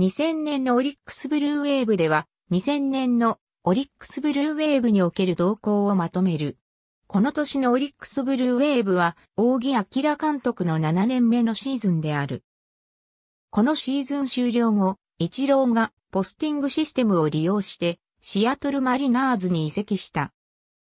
2000年のオリックスブルーウェーブでは、2000年のオリックスブルーウェーブにおける動向をまとめる。この年のオリックスブルーウェーブは、大木明監督の7年目のシーズンである。このシーズン終了後、一郎がポスティングシステムを利用して、シアトルマリナーズに移籍した。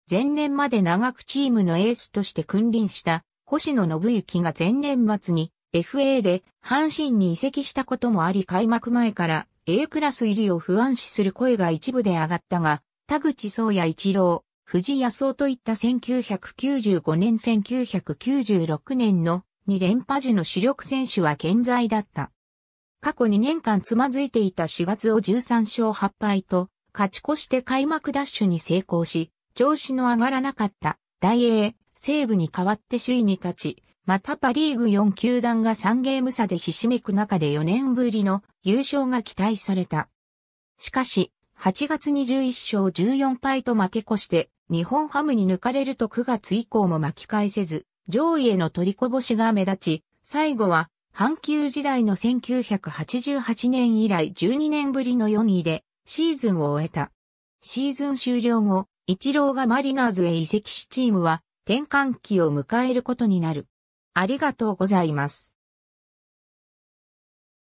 前年まで長くチームのエースとして君臨した星野信之が前年末に FA で阪神に移籍したこともあり開幕前から A クラス入りを不安視する声が一部で上がったが、田口宗也一郎、藤野草といった1995年1996年の2連覇時の主力選手は健在だった。過去2年間つまずいていた4月を13勝8敗と、勝ち越して開幕ダッシュに成功し、調子の上がらなかった、大英、西部に代わって首位に立ち、またパリーグ4球団が3ゲーム差でひしめく中で4年ぶりの優勝が期待された。しかし、8月21勝14敗と負け越して、日本ハムに抜かれると9月以降も巻き返せず、上位への取りこぼしが目立ち、最後は、阪急時代の1988年以来12年ぶりの4位で、シーズンを終えた。シーズン終了後、一郎がマリナーズへ移籍しチームは、転換期を迎えることになる。ありがとうございます。